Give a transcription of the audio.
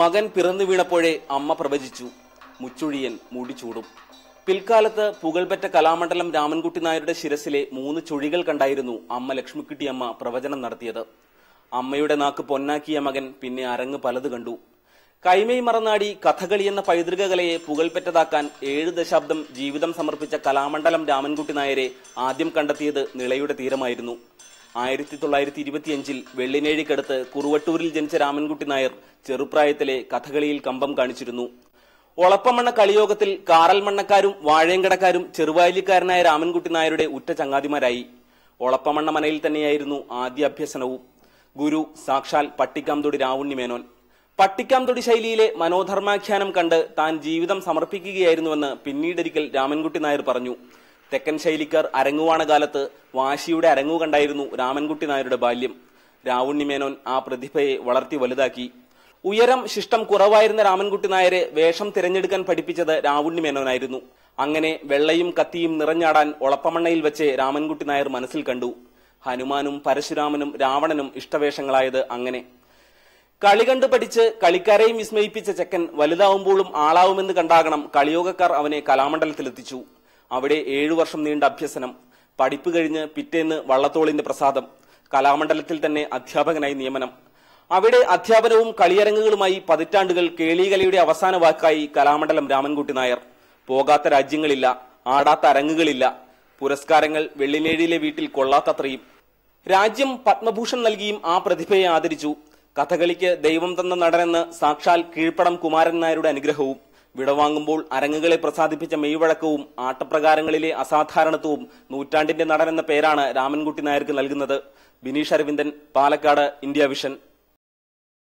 മകൻ പിറന്നു വീണപ്പോഴേ അമ്മ പ്രവചിച്ചു മുച്ചുഴിയൻ മുടി ചൂടും പിൽക്കാലത്ത് പുകൾപെറ്റ കലാമണ്ഡലം രാമൻകുട്ടി നായരുടെ ശിരസിലെ മൂന്ന് ചുഴികൾ കണ്ടായിരുന്നു അമ്മ ലക്ഷ്മിക്കുട്ടിയമ്മ പ്രവചനം നടത്തിയത് അമ്മയുടെ നാക്ക് പൊന്നാക്കിയ മകൻ പിന്നെ അരങ്ങ് പലത് കണ്ടു കൈമൈ മറന്നാടി കഥകളി എന്ന പൈതൃക കലയെ പുകൾപെറ്റതാക്കാൻ ഏഴ് ദശാബ്ദം ജീവിതം സമർപ്പിച്ച കലാമണ്ഡലം രാമൻകുട്ടി നായരെ ആദ്യം കണ്ടെത്തിയത് നിളയുടെ തീരമായിരുന്നു ആയിരത്തി തൊള്ളായിരത്തി ഇരുപത്തിയഞ്ചിൽ വെള്ളിനേഴിക്കടുത്ത് കുറുവട്ടൂരിൽ ജനിച്ച രാമൻകുട്ടി നായർ ചെറുപ്രായത്തിലെ കഥകളിയിൽ കമ്പം കാണിച്ചിരുന്നു ഒളപ്പമണ്ണ കളിയോഗത്തിൽ കാറൽ മണ്ണക്കാരും വാഴയങ്കടക്കാരും ചെറുവായലിക്കാരനായ രാമൻകുട്ടി നായരുടെ ഉറ്റ ചങ്ങാതിമാരായി ഒളപ്പമണ്ണ മനയിൽ തന്നെയായിരുന്നു ആദ്യ അഭ്യസനവും ഗുരു സാക്ഷാൽ പട്ടിക്കാംതൊടി രാവുണ്ണിമേനോൻ പട്ടിക്കാംതൊടി ശൈലിയിലെ മനോധർമാഖ്യാനം കണ്ട് താൻ ജീവിതം സമർപ്പിക്കുകയായിരുന്നുവെന്ന് പിന്നീടൊരിക്കൽ രാമൻകുട്ടി നായർ പറഞ്ഞു തെക്കൻ ശൈലിക്കാർ അരങ്ങുവാണ കാലത്ത് വാശിയുടെ അരങ്ങു കണ്ടായിരുന്നു രാമൻകുട്ടി നായരുടെ ബാല്യം രാവുണ്ണിമേനോൻ ആ പ്രതിഭയെ വളർത്തി വലുതാക്കി ഉയരം ശിഷ്ടം കുറവായിരുന്ന രാമൻകുട്ടി നായരെ വേഷം തിരഞ്ഞെടുക്കാൻ പഠിപ്പിച്ചത് രാവുണ്ണിമേനോനായിരുന്നു അങ്ങനെ വെള്ളയും കത്തിയും നിറഞ്ഞാടാൻ ഒളപ്പമണ്ണയിൽ വെച്ച് രാമൻകുട്ടി നായർ മനസ്സിൽ കണ്ടു ഹനുമാനും പരശുരാമനും രാവണനും ഇഷ്ടവേഷങ്ങളായത് അങ്ങനെ കളി കണ്ടു പഠിച്ച് കളിക്കാരെയും വിസ്മയിപ്പിച്ച ചെക്കൻ വലുതാവുമ്പോഴും ആളാവുമെന്ന് കണ്ടാകണം കളിയോഗക്കാർ അവനെ കലാമണ്ഡലത്തിലെത്തിച്ചു അവിടെ ഏഴു വർഷം നീണ്ട അഭ്യസനം പഠിപ്പ് കഴിഞ്ഞ് പിറ്റേന്ന് വള്ളത്തോളിന്റെ പ്രസാദം കലാമണ്ഡലത്തിൽ തന്നെ അധ്യാപകനായി നിയമനം അവിടെ അധ്യാപനവും കളിയരങ്ങുകളുമായി പതിറ്റാണ്ടുകൾ കേളികലയുടെ അവസാന വാക്കായി കലാമണ്ഡലം രാമൻകുട്ടി നായർ പോകാത്ത രാജ്യങ്ങളില്ല ആടാത്ത അരങ്ങുകളില്ല പുരസ്കാരങ്ങൾ വെള്ളിനേഴിയിലെ വീട്ടിൽ കൊള്ളാത്തത്രയും രാജ്യം പത്മഭൂഷൺ നൽകിയും ആ പ്രതിഭയെ ആദരിച്ചു കഥകളിക്ക് ദൈവം തന്ന നടനെന്ന് സാക്ഷാൽ കീഴ്പ്പടം കുമാരൻ നായരുടെ അനുഗ്രഹവും വിടവാങ്ങുമ്പോൾ അരങ്ങുകളെ പ്രസാദിപ്പിച്ച മെയ്വഴക്കവും ആട്ടപ്രകാരങ്ങളിലെ അസാധാരണത്വവും നൂറ്റാണ്ടിന്റെ നടൻ എന്ന പേരാണ് രാമൻകുട്ടി നായർക്ക് നൽകുന്നത് ബിനീഷ് അരവിന്ദൻ പാലക്കാട് ഇന്ത്യ വിഷൻ